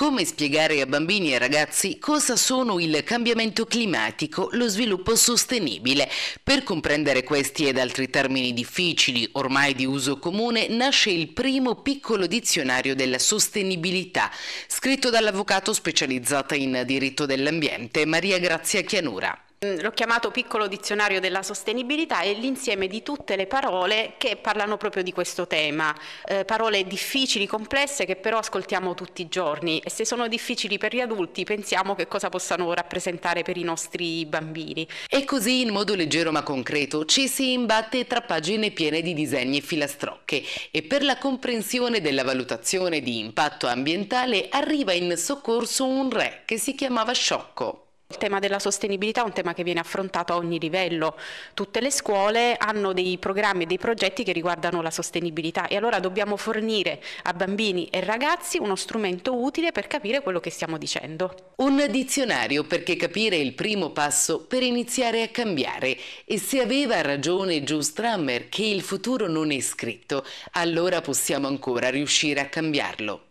Come spiegare a bambini e ragazzi cosa sono il cambiamento climatico, lo sviluppo sostenibile? Per comprendere questi ed altri termini difficili, ormai di uso comune, nasce il primo piccolo dizionario della sostenibilità, scritto dall'avvocato specializzata in diritto dell'ambiente Maria Grazia Chianura. Mm, l'ho chiamato piccolo dizionario della sostenibilità, e l'insieme di tutte le parole che parlano proprio di questo tema, eh, parole difficili, complesse che però ascoltiamo tutti i giorni e se sono difficili per gli adulti pensiamo che cosa possano rappresentare per i nostri bambini. E così in modo leggero ma concreto ci si imbatte tra pagine piene di disegni e filastrocche e per la comprensione della valutazione di impatto ambientale arriva in soccorso un re che si chiamava Sciocco. Il tema della sostenibilità è un tema che viene affrontato a ogni livello, tutte le scuole hanno dei programmi e dei progetti che riguardano la sostenibilità e allora dobbiamo fornire a bambini e ragazzi uno strumento utile per capire quello che stiamo dicendo. Un dizionario perché capire il primo passo per iniziare a cambiare e se aveva ragione Joe Strammer che il futuro non è scritto, allora possiamo ancora riuscire a cambiarlo.